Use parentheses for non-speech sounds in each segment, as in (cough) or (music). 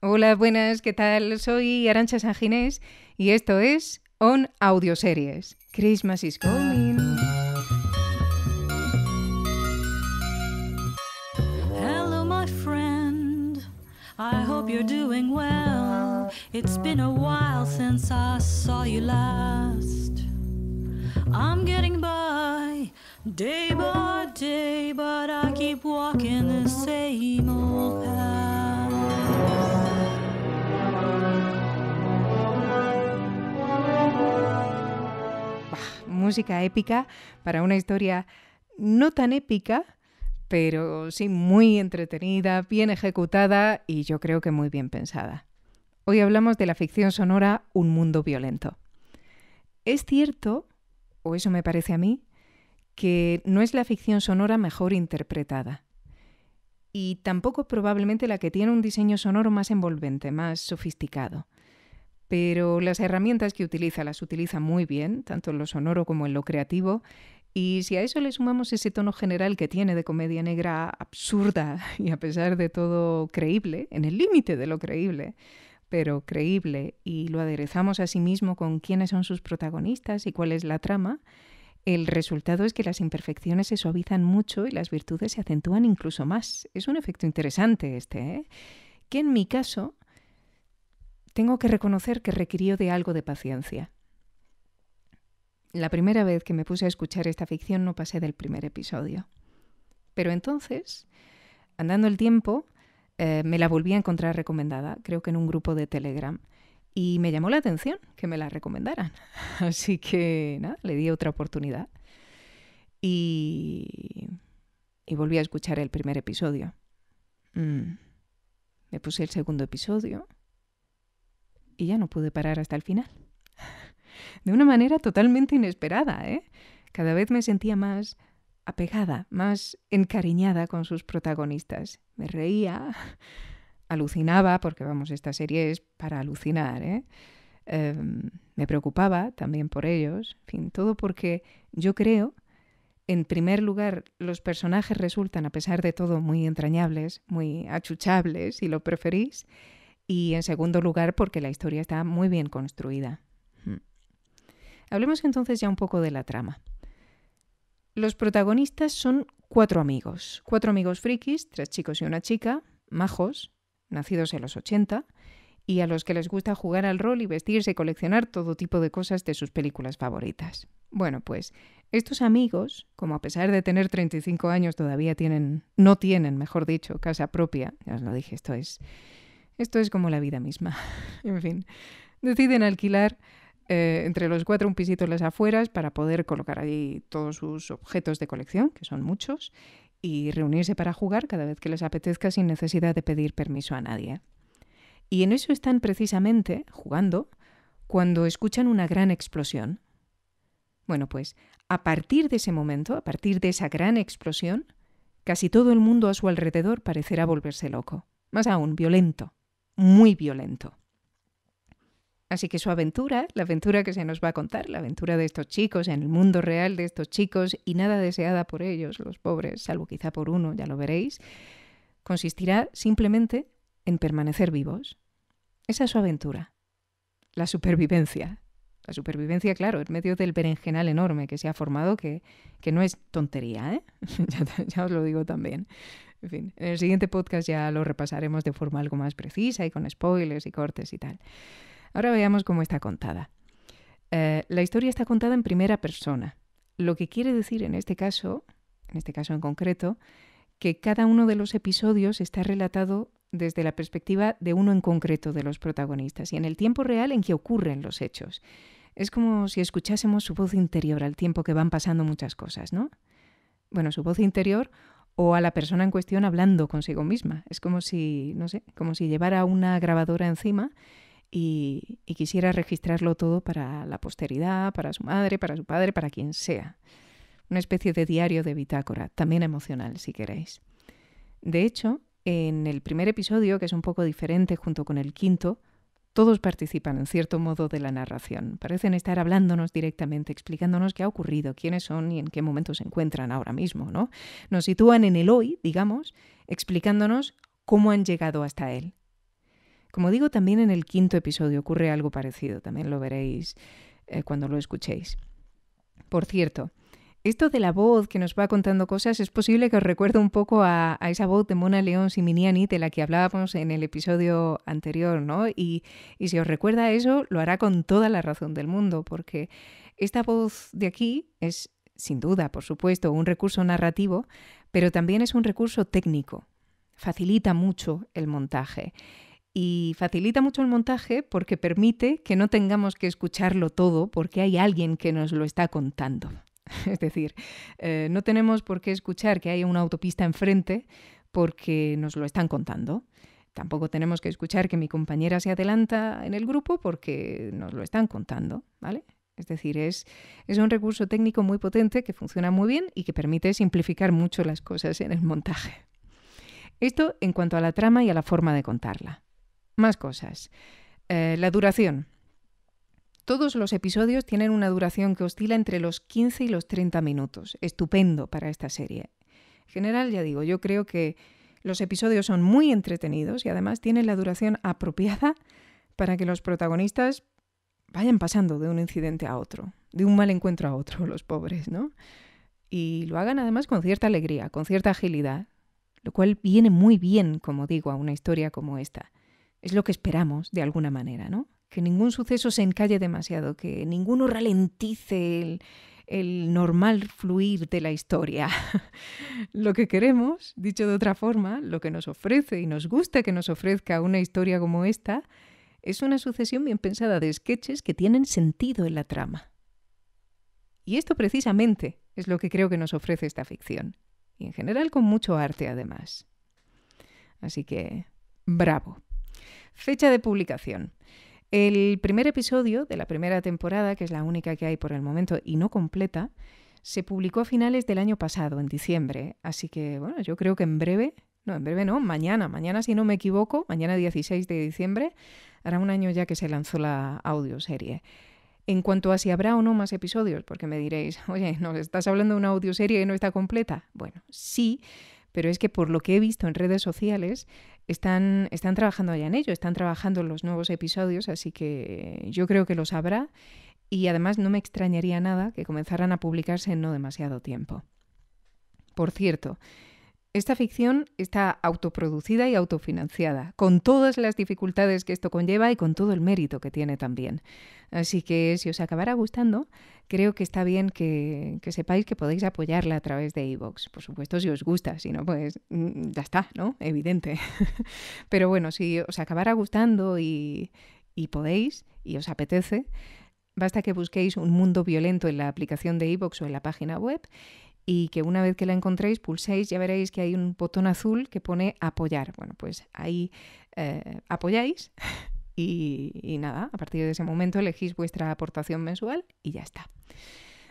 Hola, buenas, ¿qué tal? Soy Arancha Sanginés y esto es On Audioseries. Christmas is coming. Hello, my friend. I hope you're doing well. It's been a while since I saw you last. I'm getting by day by day, but I keep walking the same old música épica para una historia no tan épica, pero sí muy entretenida, bien ejecutada y yo creo que muy bien pensada. Hoy hablamos de la ficción sonora Un mundo violento. Es cierto, o eso me parece a mí, que no es la ficción sonora mejor interpretada. Y tampoco probablemente la que tiene un diseño sonoro más envolvente, más sofisticado pero las herramientas que utiliza las utiliza muy bien, tanto en lo sonoro como en lo creativo. Y si a eso le sumamos ese tono general que tiene de comedia negra absurda (laughs) y a pesar de todo creíble, en el límite de lo creíble, pero creíble, y lo aderezamos a sí mismo con quiénes son sus protagonistas y cuál es la trama, el resultado es que las imperfecciones se suavizan mucho y las virtudes se acentúan incluso más. Es un efecto interesante este, ¿eh? que en mi caso tengo que reconocer que requirió de algo de paciencia. La primera vez que me puse a escuchar esta ficción no pasé del primer episodio. Pero entonces, andando el tiempo, eh, me la volví a encontrar recomendada, creo que en un grupo de Telegram, y me llamó la atención que me la recomendaran. (laughs) Así que nada, le di otra oportunidad y, volví a escuchar el primer episodio. Mm. Me puse el segundo episodio y ya no pude parar hasta el final. (laughs) De una manera totalmente inesperada, ¿eh? Cada vez me sentía más apegada, más encariñada con sus protagonistas. Me reía, (laughs) alucinaba, porque vamos, esta serie es para alucinar, ¿eh? em, me preocupaba también por ellos, en fin, todo porque yo creo, en primer lugar, los personajes resultan, a pesar de todo, muy entrañables, muy achuchables, si lo preferís, y en segundo lugar porque la historia está muy bien construida. Mm. Hablemos entonces ya un poco de la trama. Los protagonistas son cuatro amigos, cuatro amigos frikis, tres chicos y una chica, majos, nacidos en los 80, y a los que les gusta jugar al rol y vestirse y coleccionar todo tipo de cosas de sus películas favoritas. Bueno, pues estos amigos, como a pesar de tener 35 años todavía tienen, no tienen, mejor dicho, casa propia, ya os lo dije, esto es esto es como la vida misma. (laughs) en fin, deciden alquilar eh, entre los cuatro un pisito en las afueras para poder colocar allí todos sus objetos de colección, que son muchos, y reunirse para jugar cada vez que les apetezca sin necesidad de pedir permiso a nadie. Y en eso están precisamente, jugando, cuando escuchan una gran explosión. Bueno, pues a partir de ese momento, a partir de esa gran explosión, casi todo el mundo a su alrededor parecerá volverse loco, más aún violento muy violento. Así que su aventura, la aventura que se nos va a contar, la aventura de estos chicos en el mundo real de estos chicos y nada deseada por ellos, los pobres, salvo quizá por uno, ya lo veréis, consistirá simplemente en permanecer vivos. Esa es su aventura, la supervivencia, la supervivencia, claro, en medio del berenjenal enorme que se ha formado, que, no es tontería, ¿eh? (laughs) ya, os lo digo también. En fin, en el siguiente podcast ya lo repasaremos de forma algo más precisa y con spoilers y cortes y tal. Ahora veamos cómo está contada. Eh, la historia está contada en primera persona, lo que quiere decir en este caso, en este caso en concreto, que cada uno de los episodios está relatado desde la perspectiva de uno en concreto de los protagonistas y en el tiempo real en que ocurren los hechos. Es como si escuchásemos su voz interior al tiempo que van pasando muchas cosas, ¿no? Bueno, su voz interior o a la persona en cuestión hablando consigo misma. Es como si, no sé, como si llevara una grabadora encima y, y quisiera registrarlo todo para la posteridad, para su madre, para su padre, para quien sea. Una especie de diario de bitácora, también emocional, si queréis. De hecho, en el primer episodio, que es un poco diferente junto con el quinto, todos participan, en cierto modo, de la narración. Parecen estar hablándonos directamente, explicándonos qué ha ocurrido, quiénes son y en qué momento se encuentran ahora mismo, ¿no? Nos sitúan en el hoy, digamos, explicándonos cómo han llegado hasta él. Como digo, también en el quinto episodio ocurre algo parecido, también lo veréis eh, cuando lo escuchéis. Por cierto, esto de la voz que nos va contando cosas es posible que os recuerde un poco a, esa voz de Mona León Siminiani de la que hablábamos en el episodio anterior, ¿no? Y, y si os recuerda eso, lo hará con toda la razón del mundo, porque esta voz de aquí es, sin duda, por supuesto, un recurso narrativo, pero también es un recurso técnico. Facilita mucho el montaje. Y facilita mucho el montaje porque permite que no tengamos que escucharlo todo porque hay alguien que nos lo está contando. (laughs) Es decir, eh, no tenemos por qué escuchar que hay una autopista enfrente porque nos lo están contando. Tampoco tenemos que escuchar que mi compañera se adelanta en el grupo porque nos lo están contando, ¿vale? Es decir, es, un recurso técnico muy potente que funciona muy bien y que permite simplificar mucho las cosas en el montaje. Esto en cuanto a la trama y a la forma de contarla. Más cosas. Eh, la duración. Todos los episodios tienen una duración que oscila entre los 15 y los 30 minutos. Estupendo para esta serie. En general, ya digo, yo creo que los episodios son muy entretenidos y además tienen la duración apropiada para que los protagonistas vayan pasando de un incidente a otro, de un mal encuentro a otro, los pobres, ¿no? Y lo hagan además con cierta alegría, con cierta agilidad, lo cual viene muy bien, como digo, a una historia como esta. Es lo que esperamos, de alguna manera, ¿no? que ningún suceso se encalle demasiado, que ninguno ralentice el, normal fluir de la historia. (laughs) lo que queremos, dicho de otra forma, lo que nos ofrece y nos gusta que nos ofrezca una historia como esta, es una sucesión bien pensada de sketches que tienen sentido en la trama. Y esto precisamente es lo que creo que nos ofrece esta ficción, y en general con mucho arte además. Así que, bravo. Fecha de publicación. El primer episodio de la primera temporada, que es la única que hay por el momento y no completa, se publicó a finales del año pasado, en diciembre. Así que, bueno, yo creo que en breve, no, en breve no, mañana, mañana si no me equivoco, mañana 16 de diciembre, hará un año ya que se lanzó la audioserie. En cuanto a si habrá o no más episodios, porque me diréis, (laughs) oye, nos estás hablando de una audioserie y no está completa. Bueno, sí, pero es que por lo que he visto en redes sociales, están, están trabajando ya en ello, están trabajando los nuevos episodios, así que yo creo que los habrá y además no me extrañaría nada que comenzaran a publicarse en no demasiado tiempo. Por cierto, esta ficción está autoproducida y autofinanciada, con todas las dificultades que esto conlleva y con todo el mérito que tiene también. Así que si os acabara gustando, creo que está bien que, sepáis que podéis apoyarla a través de EVOX. Por supuesto, si os gusta, si no, pues mm, ya está, ¿no? Evidente. (laughs) Pero bueno, si os acabara gustando y, podéis y os apetece, basta que busquéis un mundo violento en la aplicación de EVOX o en la página web y que una vez que la encontréis pulséis, ya veréis que hay un botón azul que pone apoyar. Bueno, pues ahí eh, apoyáis (laughs) y, nada, a partir de ese momento elegís vuestra aportación mensual y ya está.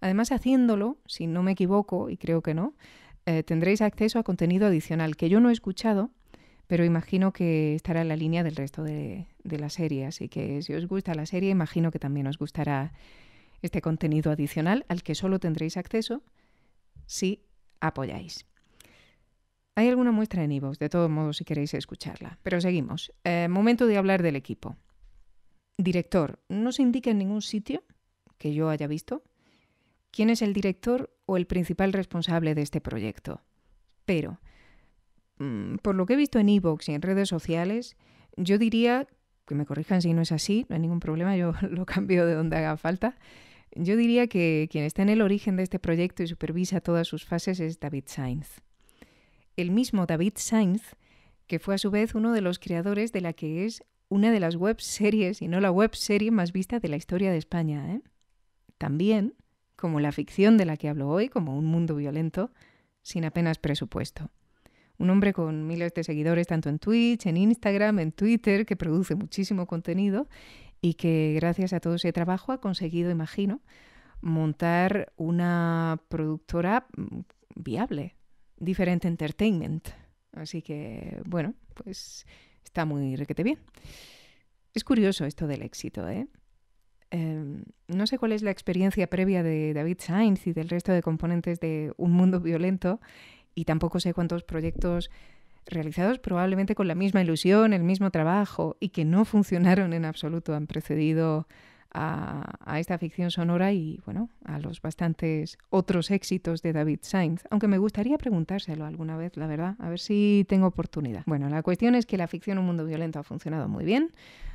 Además, haciéndolo, si no me equivoco, y creo que no, eh, tendréis acceso a contenido adicional que yo no he escuchado, pero imagino que estará en la línea del resto de, de, la serie. Así que si os gusta la serie, imagino que también os gustará este contenido adicional al que solo tendréis acceso si apoyáis. Hay alguna muestra en iVoox, de todos modos, si queréis escucharla. Pero seguimos. Eh, momento de hablar del equipo. Director, no se indica en ningún sitio que yo haya visto quién es el director o el principal responsable de este proyecto. Pero, mm, por lo que he visto en Evox y en redes sociales, yo diría, que me corrijan si no es así, no hay ningún problema, yo (laughs) lo cambio de donde haga falta, yo diría que quien está en el origen de este proyecto y supervisa todas sus fases es David Sainz. El mismo David Sainz, que fue a su vez uno de los creadores de la que es una de las web series, y no la web serie más vista de la historia de España. ¿eh? También, como la ficción de la que hablo hoy, como Un Mundo Violento, sin apenas presupuesto. Un hombre con miles de seguidores tanto en Twitch, en Instagram, en Twitter, que produce muchísimo contenido y que gracias a todo ese trabajo ha conseguido, imagino, montar una productora mm, viable, Diferente Entertainment. Así que, bueno, pues está muy requete bien. Es curioso esto del éxito, Eh, em, no sé cuál es la experiencia previa de David Sainz y del resto de componentes de Un Mundo Violento, y tampoco sé cuántos proyectos realizados probablemente con la misma ilusión, el mismo trabajo y que no funcionaron en absoluto, han precedido a, esta ficción sonora y bueno, a los bastantes otros éxitos de David Sainz, aunque me gustaría preguntárselo alguna vez, la verdad, a ver si tengo oportunidad. Bueno, la cuestión es que la ficción Un Mundo Violento ha funcionado muy bien,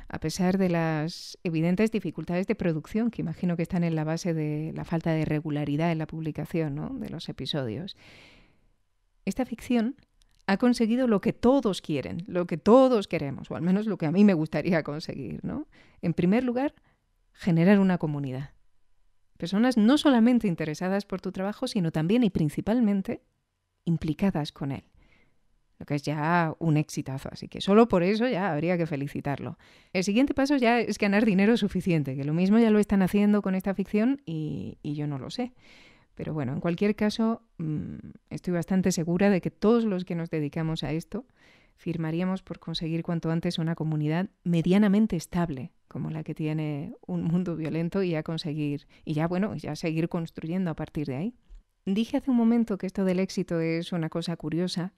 a pesar de las evidentes dificultades de producción, que imagino que están en la base de la falta de regularidad en la publicación de los episodios. Esta ficción ha conseguido lo que todos quieren, lo que todos queremos, o al menos lo que a mí me gustaría conseguir, ¿no? En primer lugar, generar una comunidad. Personas no solamente interesadas por tu trabajo, sino también y principalmente implicadas con él. Lo que es ya un exitazo, así que solo por eso ya habría que felicitarlo. El siguiente paso ya es ganar dinero suficiente, que lo mismo ya lo están haciendo con esta ficción y, y yo no lo sé. Pero bueno, en cualquier caso, mm, estoy bastante segura de que todos los que nos dedicamos a esto firmaríamos por conseguir cuanto antes una comunidad medianamente estable, como la que tiene un mundo violento, y ya conseguir, y ya bueno, ya seguir construyendo a partir de ahí. Dije hace un momento que esto del éxito es una cosa curiosa,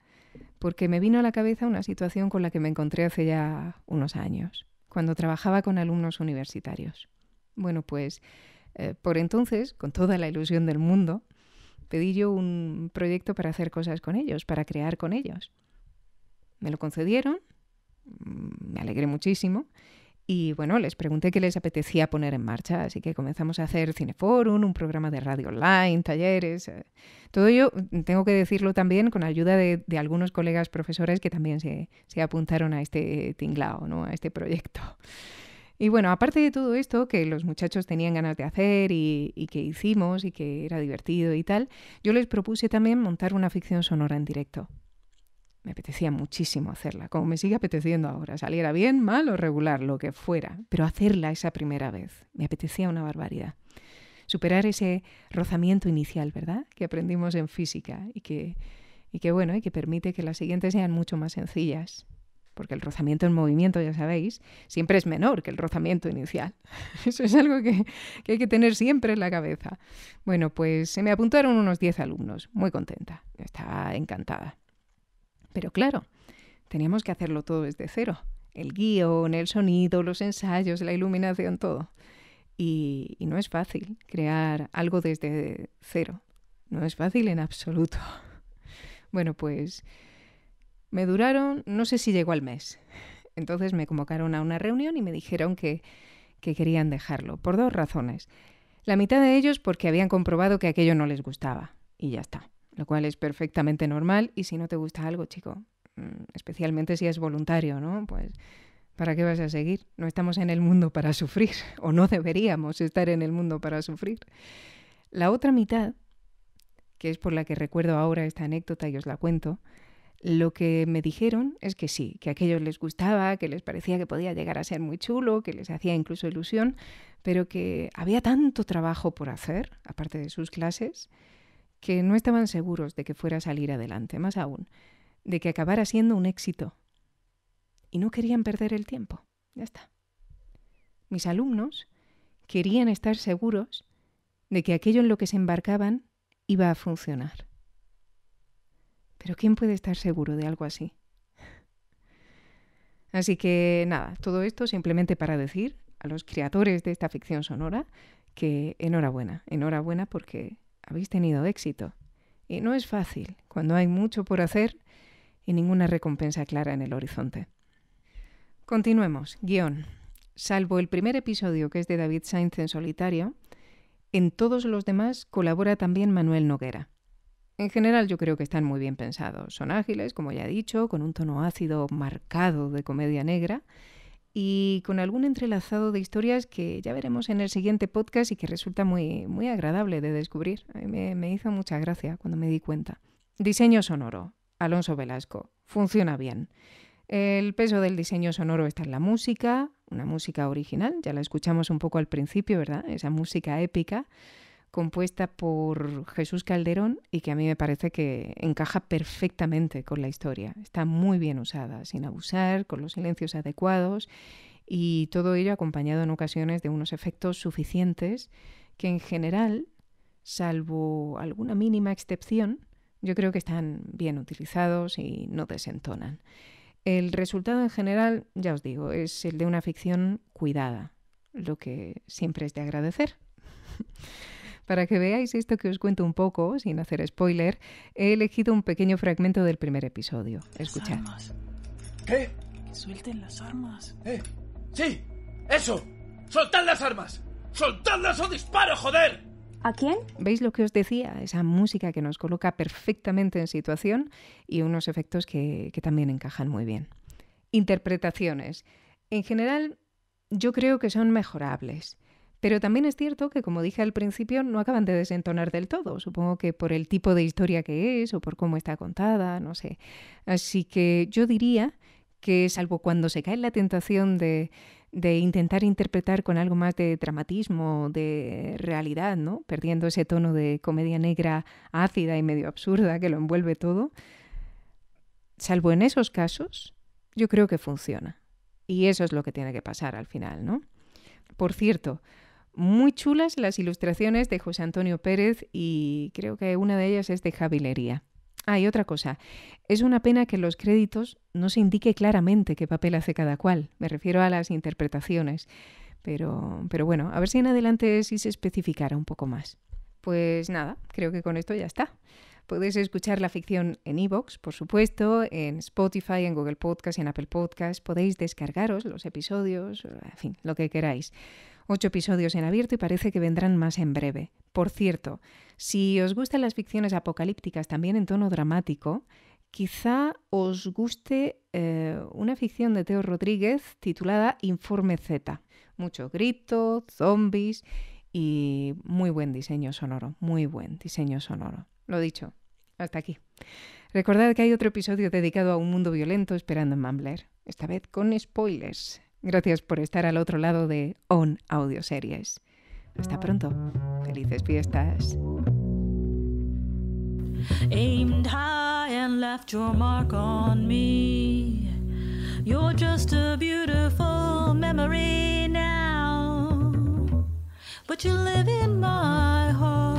porque me vino a la cabeza una situación con la que me encontré hace ya unos años, cuando trabajaba con alumnos universitarios. Bueno, pues eh, por entonces, con toda la ilusión del mundo, pedí yo un proyecto para hacer cosas con ellos, para crear con ellos. Me lo concedieron, mm, me alegré muchísimo y bueno, les pregunté qué les apetecía poner en marcha, así que comenzamos a hacer Cineforum, un programa de radio online, talleres. Eh, todo ello, mm, tengo que decirlo también, con ayuda de, algunos colegas profesores que también se, apuntaron a este tinglao, ¿no? a este proyecto. Y bueno, aparte de todo esto que los muchachos tenían ganas de hacer y, que hicimos y que era divertido y tal, yo les propuse también montar una ficción sonora en directo. Me apetecía muchísimo hacerla, como me sigue apeteciendo ahora, saliera bien, mal o regular, lo que fuera, pero hacerla esa primera vez, me apetecía una barbaridad. Superar ese rozamiento inicial, ¿verdad? Que aprendimos en física y que, y que bueno, y que permite que las siguientes sean mucho más sencillas porque el rozamiento en movimiento, ya sabéis, siempre es menor que el rozamiento inicial. (laughs) Eso es algo que, hay que tener siempre en la cabeza. Bueno, pues se me apuntaron unos 10 alumnos, muy contenta, estaba encantada. Pero claro, teníamos que hacerlo todo desde cero. El guión, el sonido, los ensayos, la iluminación, todo. y, no es fácil crear algo desde cero. No es fácil en absoluto. (laughs) Bueno, pues me duraron, no sé si llegó al mes. (laughs) Entonces me convocaron a una reunión y me dijeron que, querían dejarlo, por dos razones. La mitad de ellos porque habían comprobado que aquello no les gustaba. Y ya está. Lo cual es perfectamente normal y si no te gusta algo, chico, mm, especialmente si es voluntario, ¿no? Pues, ¿para qué vas a seguir? No estamos en el mundo para sufrir, (laughs) o no deberíamos estar en el mundo para sufrir. La otra mitad, que es por la que recuerdo ahora esta anécdota y os la cuento, lo que me dijeron es que sí, que aquello aquellos les gustaba, que les parecía que podía llegar a ser muy chulo, que les hacía incluso ilusión, pero que había tanto trabajo por hacer, aparte de sus clases, que no estaban seguros de que fuera a salir adelante, más aún, de que acabara siendo un éxito. Y no querían perder el tiempo. Ya está. Mis alumnos querían estar seguros de que aquello en lo que se embarcaban iba a funcionar. Pero ¿quién puede estar seguro de algo así? Así que nada, todo esto simplemente para decir a los creadores de esta ficción sonora que enhorabuena, enhorabuena porque habéis tenido éxito. Y no es fácil cuando hay mucho por hacer y ninguna recompensa clara en el horizonte. Continuemos. Guión. Salvo el primer episodio que es de David Sainz en solitario, en todos los demás colabora también Manuel Noguera. En general yo creo que están muy bien pensados. Son ágiles, como ya he dicho, con un tono ácido marcado de comedia negra y con algún entrelazado de historias que ya veremos en el siguiente podcast y que resulta muy, muy agradable de descubrir. A mí me hizo mucha gracia cuando me di cuenta. Diseño sonoro. Alonso Velasco. Funciona bien. El peso del diseño sonoro está en la música, una música original, ya la escuchamos un poco al principio, ¿verdad? Esa música épica compuesta por Jesús Calderón y que a mí me parece que encaja perfectamente con la historia. Está muy bien usada, sin abusar, con los silencios adecuados y todo ello acompañado en ocasiones de unos efectos suficientes que en general, salvo alguna mínima excepción, yo creo que están bien utilizados y no desentonan. El resultado en general, ya os digo, es el de una ficción cuidada, lo que siempre es de agradecer. (laughs) Para que veáis esto que os cuento un poco, sin hacer spoiler, he elegido un pequeño fragmento del primer episodio. Escuchad. ¿Qué? Suelten las armas. ¿Eh? ¡Sí! ¡Eso! ¡Soltad las armas! ¡Soltadlas o disparo, joder! ¿A quién? ¿Veis lo que os decía? Esa música que nos coloca perfectamente en situación y unos efectos que también encajan muy bien. Interpretaciones. En general, yo creo que son mejorables. Pero también es cierto que, como dije al principio, no acaban de desentonar del todo. Supongo que por el tipo de historia que es o por cómo está contada, no sé. Así que yo diría que, salvo cuando se cae en la tentación de, de intentar interpretar con algo más de dramatismo, de realidad, ¿no? Perdiendo ese tono de comedia negra ácida y medio absurda que lo envuelve todo. Salvo en esos casos, yo creo que funciona. Y eso es lo que tiene que pasar al final, ¿no? Por cierto, muy chulas las ilustraciones de José Antonio Pérez y creo que una de ellas es de Javilería. Ah, y otra cosa, es una pena que en los créditos no se indique claramente qué papel hace cada cual, me refiero a las interpretaciones, pero, pero bueno, a ver si en adelante sí se especificara un poco más. Pues nada, creo que con esto ya está. Podéis escuchar la ficción en iVoox, por supuesto, en Spotify, en Google Podcast, en Apple Podcast. Podéis descargaros los episodios, en fin, lo que queráis. Ocho episodios en abierto y parece que vendrán más en breve. Por cierto, si os gustan las ficciones apocalípticas también en tono dramático, quizá os guste eh, una ficción de Teo Rodríguez titulada Informe Z. Mucho grito, zombies y muy buen diseño sonoro, muy buen diseño sonoro. Lo dicho, hasta aquí. Recordad que hay otro episodio dedicado a un mundo violento esperando en Mambler. esta vez con spoilers. Gracias por estar al otro lado de On Audioseries. Hasta pronto. Felices fiestas. Aimed high and left your mark on me. You're just a beautiful memory now. But you live in my heart.